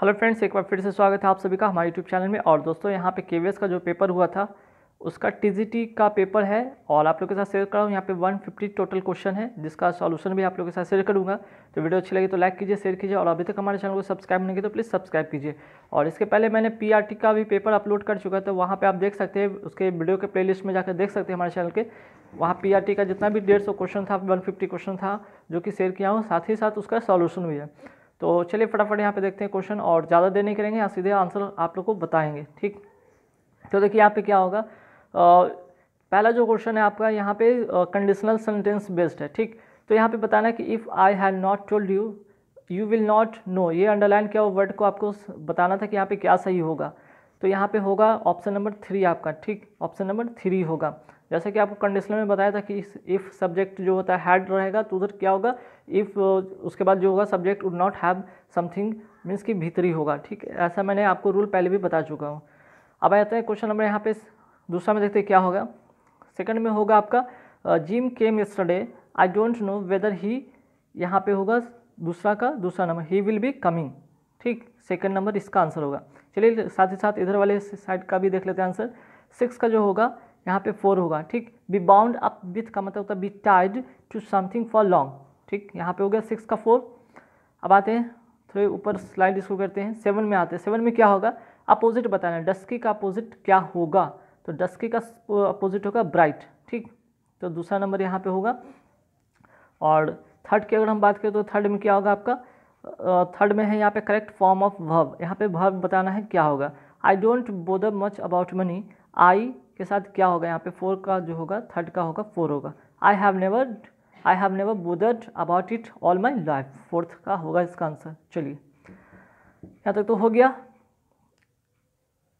Hello friends एक बार फिर से स्वागत है आप सभी का हमारे यूट्यूब चैनल में और दोस्तों यहाँ पे के का जो पेपर हुआ था उसका टीजीटी का पेपर है और आप लोग के साथ शेयर कर रहा हूँ यहाँ पे 150 टोटल क्वेश्चन है जिसका सॉल्यूशन भी आप लोगों के साथ शेयर करूँगा तो वीडियो अच्छी लगी तो लाइक कीजिए शेयर कीजिए और अभी तक हमारे चैनल को सब्सक्राइब नहीं किया तो प्लीज़ सब्सक्राइब कीजिए और इसके पहले मैंने पी का भी पेपर अपलोड कर चुका था वहाँ पर आप देख सकते हैं उसके वीडियो के प्ले में जाकर देख सकते हैं हमारे चैनल के वहाँ पी का जितना भी डेढ़ क्वेश्चन था वन क्वेश्चन था जो कि शेयर किया हूँ साथ ही साथ उसका सॉल्यूशन भी है तो चलिए फटाफट यहाँ पे देखते हैं क्वेश्चन और ज़्यादा देर नहीं करेंगे यहाँ सीधे आंसर आप लोग को बताएंगे ठीक तो देखिए यहाँ पे क्या होगा आ, पहला जो क्वेश्चन है आपका यहाँ पे कंडीशनल सेंटेंस बेस्ड है ठीक तो यहाँ पे बताना है कि if I have not told you you will not know ये अंडरलाइन क्या वर्ड को आपको बताना था कि यहाँ पर क्या सही होगा तो यहाँ पर होगा ऑप्शन नंबर थ्री आपका ठीक ऑप्शन नंबर थ्री होगा जैसे कि आपको कंडीशनल में बताया था कि इफ़ सब्जेक्ट जो होता है हैड रहेगा तो उधर क्या होगा इफ़ उसके बाद जो होगा subject would not have something means कि भीतरी होगा ठीक ऐसा मैंने आपको रूल पहले भी बता चुका हूँ अब आते हैं क्वेश्चन नंबर यहाँ पे दूसरा में देखते हैं क्या होगा सेकंड में होगा आपका Jim came yesterday I don't know whether he यहाँ पे होगा दूसरा का दूसरा नंबर ही विल बी कमिंग ठीक सेकंड नंबर इसका आंसर होगा चलिए साथ ही साथ इधर वाले साइड का भी देख लेते हैं आंसर सिक्स का जो होगा यहाँ पे फोर होगा ठीक बी बाउंड अप विथ का मतलब होता है be tied to something for long ठीक यहाँ पे हो गया सिक्स का फोर अब आते हैं थोड़े ऊपर स्लाइड इसको करते हैं सेवन में आते हैं सेवन में क्या होगा अपोजिट बताना डस्की का अपोजिट क्या होगा तो डस्की का अपोजिट होगा ब्राइट ठीक तो दूसरा नंबर यहाँ पे होगा और थर्ड की अगर हम बात करें तो थर्ड में क्या होगा आपका थर्ड में है यहाँ पे करेक्ट फॉर्म ऑफ वर्ब यहाँ पे वर्ब बताना है क्या होगा I don't bother much about money I के साथ क्या होगा यहाँ पे फोर का जो होगा थर्ड का होगा फोर होगा I have never I have never bothered about it all my life fourth का होगा इसका आंसर चलिए यहाँ तक तो हो गया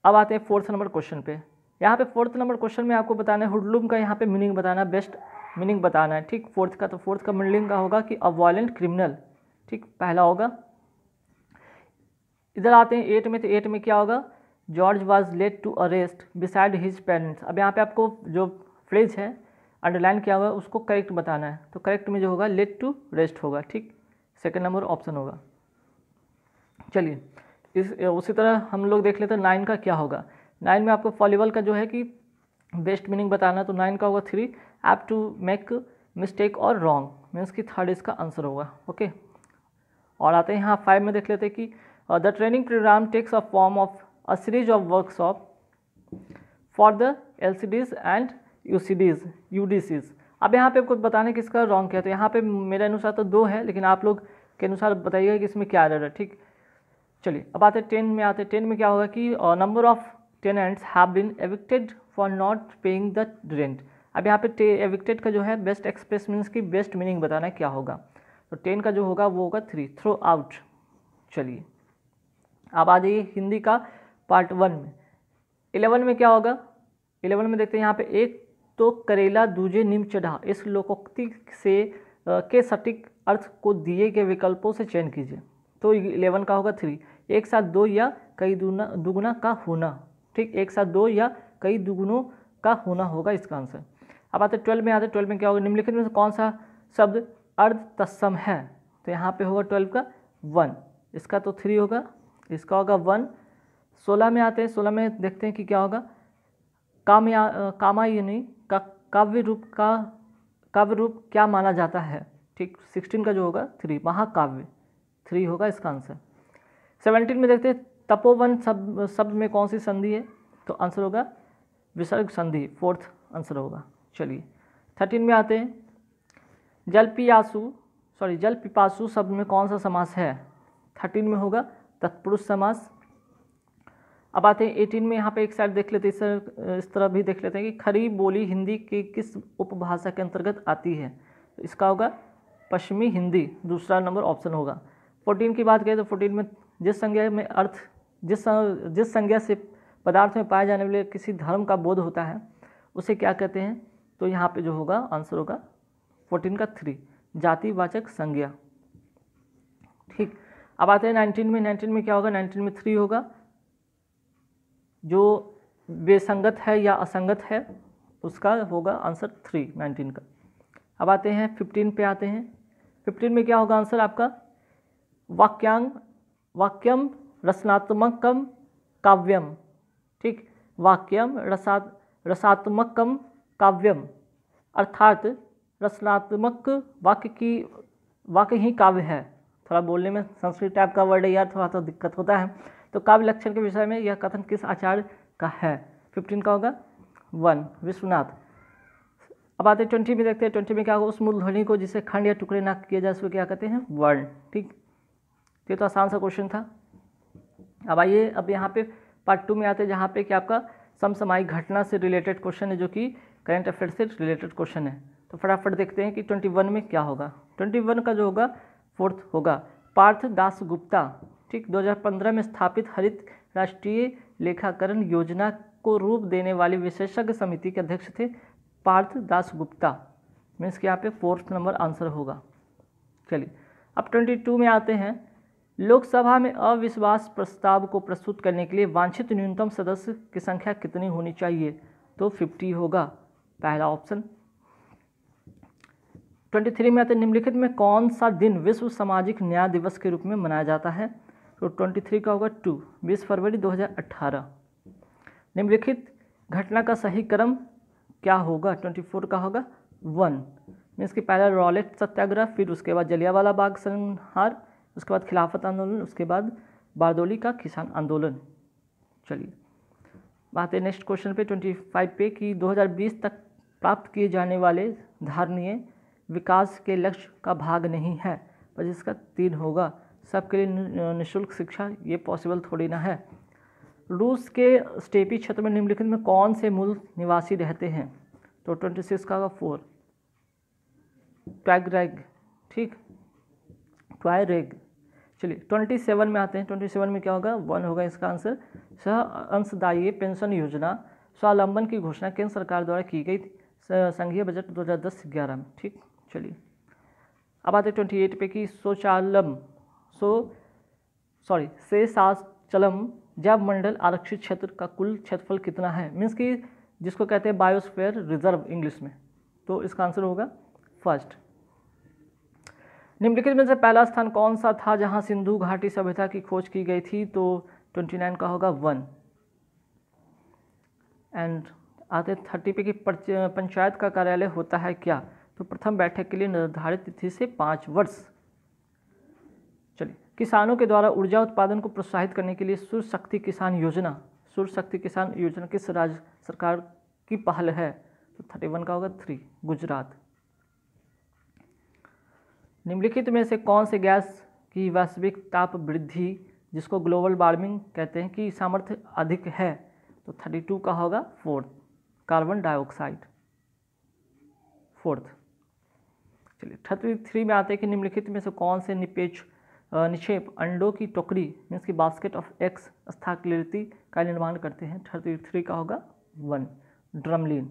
अब आते हैं फोर्थ नंबर क्वेश्चन पे यहाँ पे फोर्थ नंबर क्वेश्चन में आपको बताना है हुडलूम का यहाँ पे मीनिंग बताना है बेस्ट मीनिंग बताना है ठीक फोर्थ का तो फोर्थ का मीनिंग का होगा कि अ वायलेंट क्रिमिनल ठीक पहला होगा इधर आते हैं एट में तो एट में क्या होगा George was late to arrest beside his parents अब यहाँ पे आपको जो फ्रेज है अंडरलाइन किया हुआ है उसको करेक्ट बताना है तो करेक्ट में जो होगा लेट टू रेस्ट होगा ठीक सेकेंड नंबर ऑप्शन होगा चलिए इस उसी तरह हम लोग देख लेते हैं नाइन का क्या होगा नाइन में आपको फॉलीबॉल का जो है कि बेस्ट मीनिंग बताना तो नाइन का होगा three apt to make mistake और रॉन्ग मीन्स कि थर्ड इसका आंसर होगा ओके और आते हैं यहाँ फाइव में देख लेते हैं कि the training program takes a form of a series of workshop for the LCDs and UCDs, UDCs. अब यहाँ पे कुछ बताने किसका रॉन्ग क्या है तो यहाँ पे मेरे अनुसार तो दो है लेकिन आप लोग के अनुसार बताइएगा कि इसमें क्या एरर है ठीक चलिए अब आते टेन में आते टेन में क्या होगा कि number of tenants have been evicted for not paying the rent अब यहाँ पे एविक्टेड का जो है बेस्ट एक्सप्रेस मीन्स की बेस्ट मीनिंग बताना है क्या होगा तो टेन का जो होगा वो होगा थ्री थ्रो आउट चलिए अब आ जाइए हिंदी का पार्ट वन में इलेवन में क्या होगा इलेवन में देखते हैं यहाँ पे एक तो करेला दूजे निम चढ़ा इस लोकोक्ति से के सटीक अर्थ को दिए गए विकल्पों से चयन कीजिए तो इलेवन का होगा थ्री एक साथ दो या कई दुना दुगुना का होना ठीक एक साथ दो या कई दुगुनों का होना होगा इसका आंसर अब आते ट्वेल्व में आते ट्वेल्व में क्या होगा निम्नलिखित में से कौन सा शब्द अर्ध तत्सम है तो यहाँ पे होगा ट्वेल्व का वन इसका तो थ्री होगा इसका होगा वन सोलह में आते हैं सोलह में देखते हैं कि क्या होगा कामया कामायुनि का काव्य रूप का काव्य रूप क्या माना जाता है ठीक सिक्सटीन का जो होगा थ्री महाकाव्य थ्री होगा इसका आंसर सेवनटीन में देखते हैं तपोवन शब्द शब्द में कौन सी संधि है तो आंसर होगा विसर्ग संधि फोर्थ आंसर होगा चलिए थर्टीन में आते हैं जल पियासु सॉरी जल पिपासु शब्द में कौन सा समास है थर्टीन में होगा तत्पुरुष समास अब आते हैं एटीन में यहाँ पे एक साइड देख लेते हैं इस, इस तरह भी देख लेते हैं कि खरी बोली हिंदी की किस उपभाषा के अंतर्गत आती है तो इसका होगा पश्चिमी हिंदी दूसरा नंबर ऑप्शन होगा फोर्टीन की बात करें तो फोर्टीन में जिस संज्ञा में अर्थ जिस जिस संज्ञा से पदार्थ में पाए जाने वाले किसी धर्म का बोध होता है उसे क्या कहते हैं तो यहाँ पे जो होगा आंसर होगा फोर्टीन का थ्री जातिवाचक संज्ञा ठीक अब आते हैं नाइनटीन में नाइनटीन में क्या होगा नाइनटीन में थ्री होगा जो बेसंगत है या असंगत है उसका होगा आंसर थ्री नाइनटीन का अब आते हैं फिफ्टीन पे आते हैं फिफ्टीन में क्या होगा आंसर आपका वाक्यांग वाक्यम रचनात्मकम काव्यम ठीक वाक्यम रसा रसात्मकम काव्यम अर्थात रचनात्मक वाक्य की वाक्य ही काव्य है थोड़ा बोलने में संस्कृत टाइप का वर्ड है यार थोड़ा सा तो दिक्कत होता है तो काव्य लक्षण के विषय में यह कथन किस आचार्य का है फिफ्टीन का होगा वन विश्वनाथ अब आते ट्वेंटी में देखते हैं ट्वेंटी में क्या होगा उस मूल ध्वनि को जिसे खंड या टुकड़े ना किया जाए उसको क्या कहते हैं वर्ण ठीक ये तो आसान सा क्वेश्चन था अब आइए अब यहाँ पे पार्ट टू में आते हैं जहाँ पे कि आपका समसमायिक घटना से रिलेटेड क्वेश्चन है जो कि करंट अफेयर से रिलेटेड क्वेश्चन है तो फटाफट देखते हैं कि ट्वेंटी वन में क्या होगा ट्वेंटी वन का जो होगा फोर्थ होगा पार्थ दास गुप्ता ठीक 2015 में स्थापित हरित राष्ट्रीय लेखाकरण योजना को रूप देने वाली विशेषज्ञ समिति के अध्यक्ष थे पार्थ दास गुप्ता मीन्स के यहाँ पे फोर्थ नंबर आंसर होगा चलिए अब 22 में आते हैं लोकसभा में अविश्वास प्रस्ताव को प्रस्तुत करने के लिए वांछित न्यूनतम सदस्य की संख्या कितनी होनी चाहिए तो 50 होगा पहला ऑप्शन 23 में आते निम्नलिखित में कौन सा दिन विश्व सामाजिक न्याय दिवस के रूप में मनाया जाता है तो ट्वेंटी थ्री का होगा टू बीस फरवरी दो हज़ार अट्ठारह निम्नलिखित घटना का सही क्रम क्या होगा ट्वेंटी फोर का होगा वन मीन्स कि पहला रॉलेट सत्याग्रह फिर उसके बाद जलियावाला बाग संहार उसके बाद खिलाफत आंदोलन उसके बाद बारदोली का किसान आंदोलन चलिए बात है नेक्स्ट क्वेश्चन पे ट्वेंटी फाइव पे कि 2020 तक प्राप्त किए जाने वाले धारणीय विकास के लक्ष्य का भाग नहीं है पर इसका तीन होगा सबके लिए निःशुल्क शिक्षा ये पॉसिबल थोड़ी ना है रूस के स्टेपी क्षेत्र में निम्नलिखित में कौन से मूल निवासी रहते हैं तो ट्वेंटी सिक्स का होगा फोर ट्वैग्रैग ठीक ट्वायरेग चलिए ट्वेंटी सेवन में आते हैं ट्वेंटी सेवन में क्या होगा वन होगा इसका आंसर सह अंशदायी पेंशन योजना स्वावलंबन की घोषणा केंद्र सरकार द्वारा की गई थी संघीय बजट दो हज़ार दस ग्यारह में ठीक चलिए अब आते ट्वेंटी एट पे कि स्वचालम सो सॉरी से चलम जैव मंडल आरक्षित क्षेत्र का कुल क्षेत्रफल कितना है मीन्स कि जिसको कहते हैं बायोस्फेयर रिजर्व इंग्लिश में तो इसका आंसर होगा फर्स्ट निम्नलिखित में से पहला स्थान कौन सा था जहां सिंधु घाटी सभ्यता की खोज की गई थी तो 29 का होगा वन एंड आते थर्टी पे कि पंचायत का कार्यालय होता है क्या तो प्रथम बैठक के लिए निर्धारित तिथि से पाँच वर्ष चलिए किसानों के द्वारा ऊर्जा उत्पादन को प्रोत्साहित करने के लिए सूर्य शक्ति किसान योजना सूर्य शक्ति किसान योजना किस राज्य सरकार की पहल है तो थर्टी वन का होगा थ्री गुजरात निम्नलिखित में से कौन से गैस की वास्तविक ताप वृद्धि जिसको ग्लोबल वार्मिंग कहते हैं कि सामर्थ्य अधिक है तो थर्टी टू का होगा फोर्थ कार्बन डाइऑक्साइड फोर्थ चलिए थर्टी थ्री में आते हैं कि निम्नलिखित में से कौन से निपेक्ष निक्षेप अंडों की टोकरी मीन्स की बास्केट ऑफ एक्स स्थाकृति का निर्माण करते हैं थर्टी थ्री का होगा वन ड्रमलिन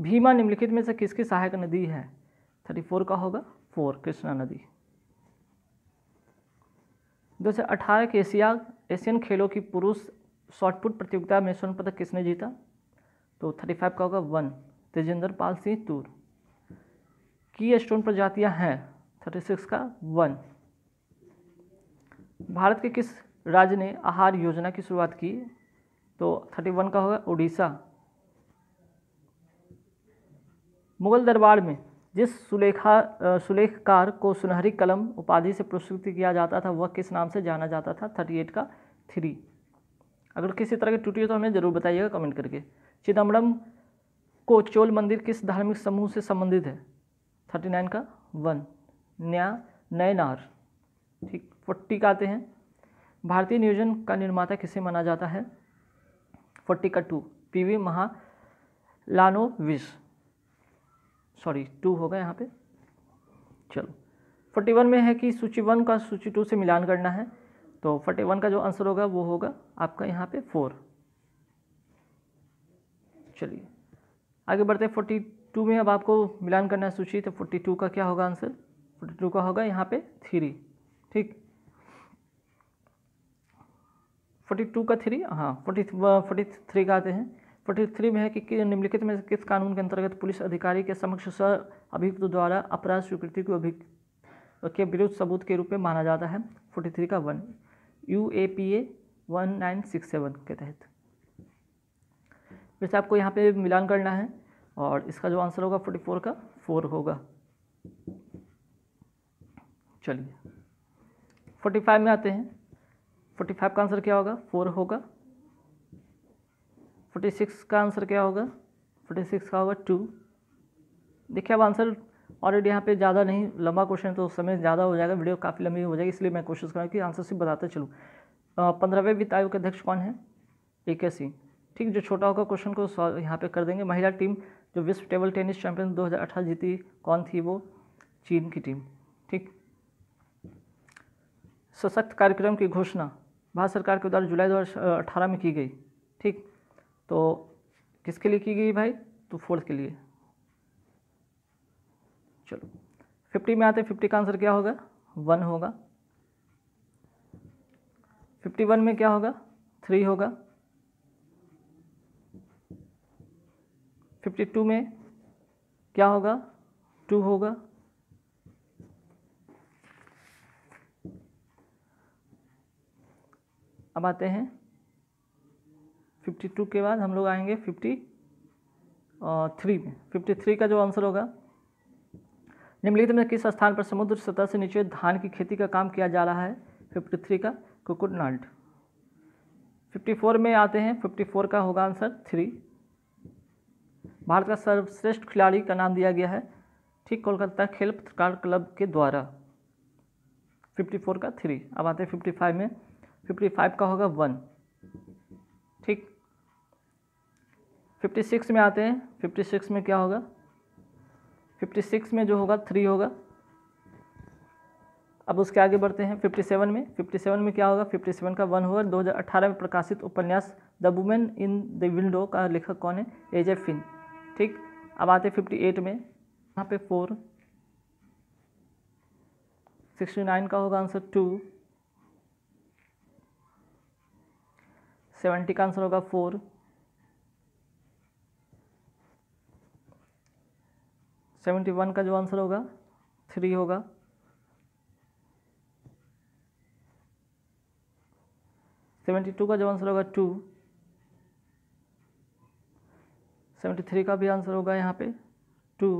भीमा निम्नलिखित में से किसकी सहायक नदी है थर्टी फोर का होगा फोर कृष्णा नदी दो हज़ार अठारह के एशिया एशियन खेलों की पुरुष शॉर्टपुट प्रतियोगिता में स्वर्ण पदक किसने जीता तो थर्टी फाइव का होगा वन तेजेंद्र पाल सिंह तूर की स्टोन प्रजातियां हैं थर्टी सिक्स का वन भारत के किस राज्य ने आहार योजना की शुरुआत की तो थर्टी वन का होगा उड़ीसा मुगल दरबार में जिस सुलेखा सुलेखकार को सुनहरी कलम उपाधि से पुरस्कृत किया जाता था वह किस नाम से जाना जाता था थर्टी एट का थ्री अगर किसी तरह की टूटी हो तो हमें ज़रूर बताइएगा कमेंट करके चिदम्बरम को चोल मंदिर किस धार्मिक समूह से संबंधित है थर्टी नाइन का वन न्या नयनार ठीक फोर्टी का आते हैं भारतीय नियोजन का निर्माता किसे माना जाता है फोर्टी का two P V Mahalanobis sorry two होगा यहाँ पे चलो फोर्टी वन में है कि सूची वन का सूची टू से मिलान करना है तो फोर्टी वन का जो आंसर होगा वो होगा आपका यहाँ पे फोर चलिए आगे बढ़ते हैं फोर्टी टू में अब आपको मिलान करना है सूची तो फोर्टी टू का क्या होगा आंसर फोर्टी टू का होगा यहाँ पे थ्री ठीक फोर्टी टू का थ्री हाँ फोर्टी फोर्टी थ्री का आते हैं फोर्टी थ्री में है कि, कि निम्नलिखित में किस कानून के अंतर्गत पुलिस अधिकारी के समक्ष स अभियुक्त द्वारा अपराध स्वीकृति को अभियुक्त के विरुद्ध सबूत के रूप में माना जाता है फोर्टी थ्री का one U A P A one nine six seven के तहत वैसे आपको यहाँ पे मिलान करना है और इसका जो आंसर होगा फोर्टी फोर का फोर होगा चलिए फोर्टी फाइव में आते हैं फोर्टी फाइव का आंसर क्या होगा फोर होगा फोर्टी सिक्स का आंसर क्या होगा फोर्टी सिक्स का होगा टू देखिए अब आंसर ऑलरेडी यहाँ पे ज़्यादा नहीं लंबा क्वेश्चन तो समय ज़्यादा हो जाएगा वीडियो काफ़ी लंबी हो जाएगी इसलिए मैं कोशिश करूँ कि आंसर सिर्फ बताते चलूँ पंद्रहवें वित्त आयोग के अध्यक्ष कौन है ए के सिंह ठीक जो छोटा होगा क्वेश्चन को यहाँ पे कर देंगे महिला टीम जो विश्व टेबल टेनिस चैंपियन 2018 जीती कौन थी वो चीन की टीम ठीक सशक्त कार्यक्रम की घोषणा भारत सरकार के द्वारा जुलाई दो में की गई ठीक तो किसके लिए की गई भाई तो फोर्थ के लिए चलो फिफ्टी में आते फिफ्टी का आंसर क्या होगा वन होगा फिफ्टी वन में क्या होगा थ्री होगा फिफ्टी टू में क्या होगा टू होगा अब आते हैं फिफ्टी टू के बाद हम लोग आएंगे फिफ्टी थ्री में फिफ्टी थ्री का जो आंसर होगा निम्नलिखित में किस स्थान पर समुद्र सतह से नीचे धान की खेती का काम किया जा रहा है फिफ्टी थ्री का कुकुटनाल्ट फिफ्टी फोर में आते हैं फिफ्टी फोर का होगा आंसर थ्री भारत का सर्वश्रेष्ठ खिलाड़ी का नाम दिया गया है ठीक कोलकाता खेल पत्रकार क्लब के द्वारा फिफ्टी फोर का थ्री अब आते हैं फिफ्टी फाइव में फिफ्टी फाइव का होगा वन ठीक फिफ्टी सिक्स में आते हैं फिफ्टी सिक्स में क्या होगा फिफ्टी सिक्स में जो होगा थ्री होगा अब उसके आगे बढ़ते हैं फिफ्टी सेवन में फिफ्टी सेवन में क्या होगा फिफ्टी सेवन का वन होगा दो हज़ार अट्ठारह में प्रकाशित उपन्यास the women in the window का लेखक कौन है एजे फिन ठीक अब आते हैं फिफ्टी एट में यहाँ पे फोर सिक्सटी नाइन का होगा आंसर टू सेवेंटी का आंसर होगा फोर सेवेंटी वन का जो आंसर होगा थ्री होगा सेवेंटी टू का जो आंसर होगा टू सेवेंटी थ्री का भी आंसर होगा यहाँ पे टू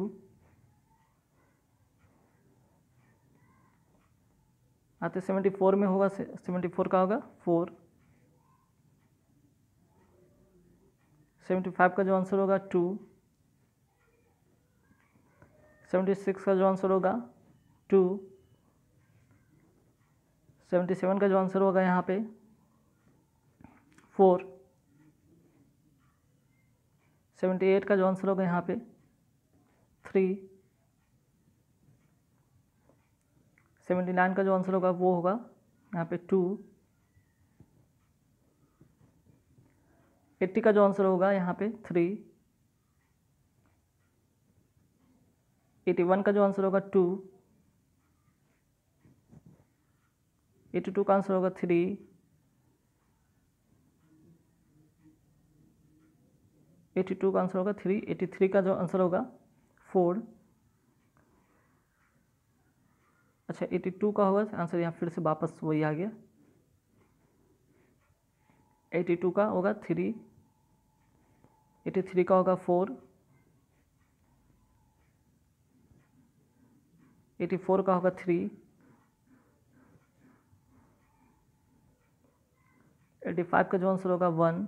आते सेवेंटी फोर में होगा सेवेंटी फोर का होगा फोर सेवेंटी फाइव का जो आंसर होगा टू सेवेंटी सिक्स का जो आंसर होगा टू सेवेंटी सेवन का जो आंसर होगा यहाँ पे फोर सेवेंटी एट का जो आंसर होगा यहाँ पे थ्री सेवेंटी नाइन का जो आंसर होगा वो होगा यहाँ पे टू एट्टी का जो आंसर होगा यहाँ पे थ्री एटी वन का जो आंसर होगा टू एटी टू का आंसर होगा थ्री एटी टू का आंसर होगा थ्री एटी थ्री का जो आंसर होगा फोर अच्छा एटी टू का होगा आंसर यहाँ फिर से वापस वही आ गया एटी टू का होगा थ्री एटी थ्री का होगा फोर एटी फोर का होगा थ्री एटी फाइव का जो आंसर होगा वन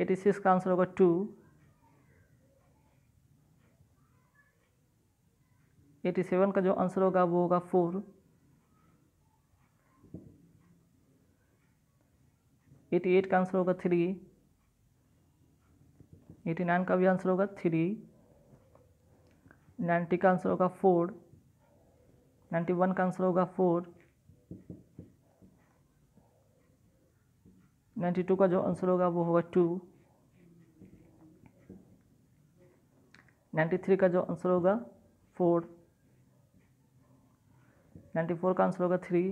एटी सिक्स का आंसर होगा टू एटी सेवन का जो आंसर होगा वो होगा फोर एटी एट का आंसर होगा थ्री एटी नाइन का भी आंसर होगा थ्री नाइन्टी का आंसर होगा फोर नाइन्टी वन का आंसर होगा फोर नाइन्टी टू का जो आंसर होगा वो होगा टू नाइन्टी थ्री का जो आंसर होगा फोर नाइन्टी फोर का आंसर होगा थ्री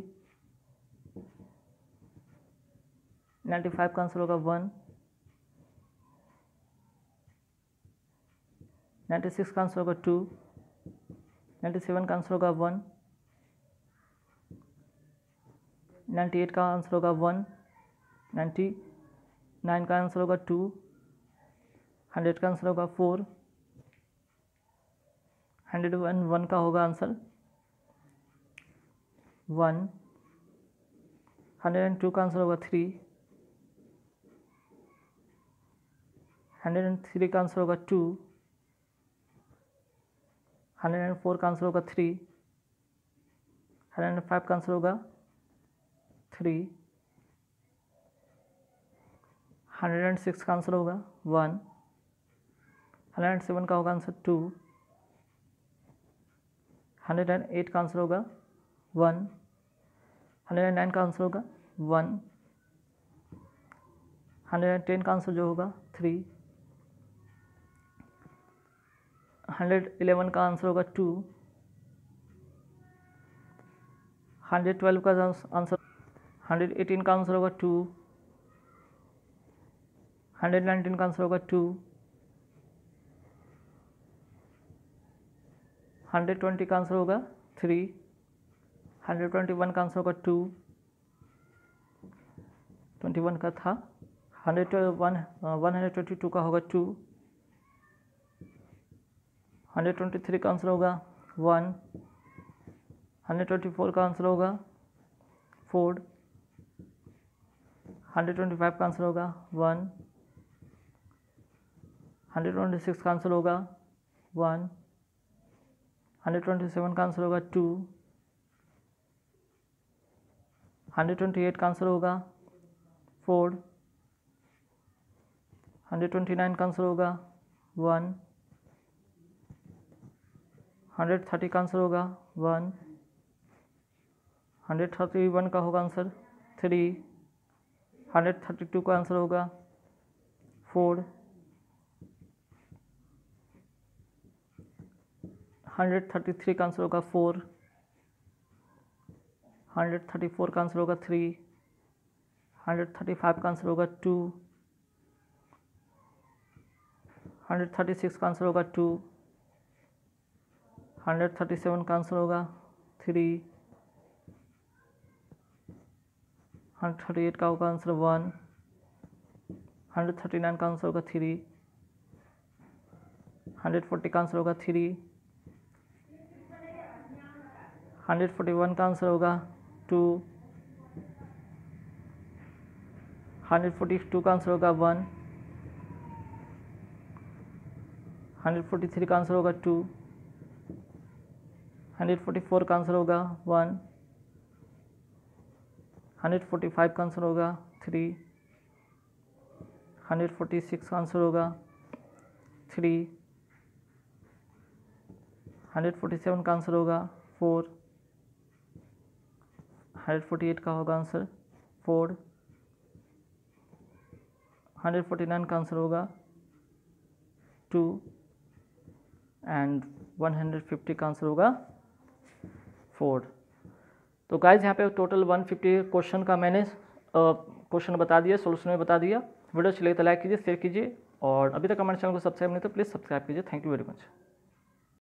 नाइन्टी फाइव का आंसर होगा वन नाइन्टी सिक्स का आंसर होगा टू नाइन्टी सेवन का आंसर होगा वन नाइन्टी एट का आंसर होगा वन नाइन्टी नाइन का आंसर होगा टू हंड्रेड का आंसर होगा फोर हंड्रेड वन वन का होगा answer one hundred and two का आंसर होगा थ्री हंड्रेड एंड थ्री का आंसर होगा टू हंड्रेड एंड फोर का आंसर होगा थ्री हंड्रेड एंड फाइव का आंसर होगा थ्री हंड्रेड एंड सिक्स का आंसर होगा वन हंड्रेड एंड सेवन का होगा answer two hundred and eight का आंसर होगा वन हंड्रेड एंड नाइन का आंसर होगा वन हंड्रेड एंड टेन का आंसर जो होगा थ्री हंड्रेड इलेवन का आंसर होगा टू हंड्रेड ट्वेल्व का आंसर हंड्रेड एटीन का आंसर होगा टू हंड्रेड नाइनटीन का आंसर होगा टू हंड्रेड ट्वेंटी का आंसर होगा थ्री हंड्रेड ट्वेंटी वन का आंसर होगा टू ट्वेंटी वन का था hundred one one hundred twenty two का होगा टू हंड्रेड ट्वेंटी थ्री का आंसर होगा वन हंड्रेड ट्वेंटी फोर का आंसर होगा फोर हंड्रेड ट्वेंटी फाइव का आंसर होगा वन हंड्रेड ट्वेंटी सिक्स का आंसर होगा वन हंड्रेड ट्वेंटी सेवन का आंसर होगा टू हंड्रेड ट्वेंटी एट का आंसर होगा फोर हंड्रेड ट्वेंटी नाइन का आंसर होगा वन हंड्रेड थर्टी का आंसर होगा वन हंड्रेड थर्टी वन का होगा answer three hundred thirty two का आंसर होगा फोर हंड्रेड थर्टी थ्री का आंसर होगा फोर हंड्रेड थर्टी फोर का आंसर होगा थ्री हंड्रेड थर्टी फाइव का आंसर होगा टू हंड्रेड थर्टी सिक्स का आंसर होगा टू हंड्रेड थर्टी सेवन का आंसर होगा थ्री हंड्रेड थर्टी एट का होगा answer one hundred thirty nine का आंसर होगा थ्री हंड्रेड फोर्टी का आंसर होगा थ्री हंड्रेड फोर्टी वन का आंसर होगा टू हंड्रेड फोर्टी टू का आंसर होगा वन हंड्रेड फोर्टी थ्री का आंसर होगा टू हंड्रेड फोर्टी फोर का आंसर होगा वन हंड्रेड फोर्टी फाइव का आंसर होगा थ्री हंड्रेड फोर्टी सिक्स का आंसर होगा थ्री हंड्रेड फोर्टी सेवन का आंसर होगा फोर हंड्रेड फोर्टी एट का होगा answer four hundred forty nine का आंसर होगा two and one hundred fifty का आंसर होगा फोर तो गाइज यहाँ पे टोटल वन फिफ्टी क्वेश्चन का मैंने क्वेश्चन बता दिया सोल्यूशन में बता दिया वीडियो अच्छी लगे तो लाइक कीजिए शेयर कीजिए और अभी तक हमारे चैनल को सब्सक्राइब नहीं तो प्लीज़ सब्सक्राइब कीजिए थैंक यू वेरी मच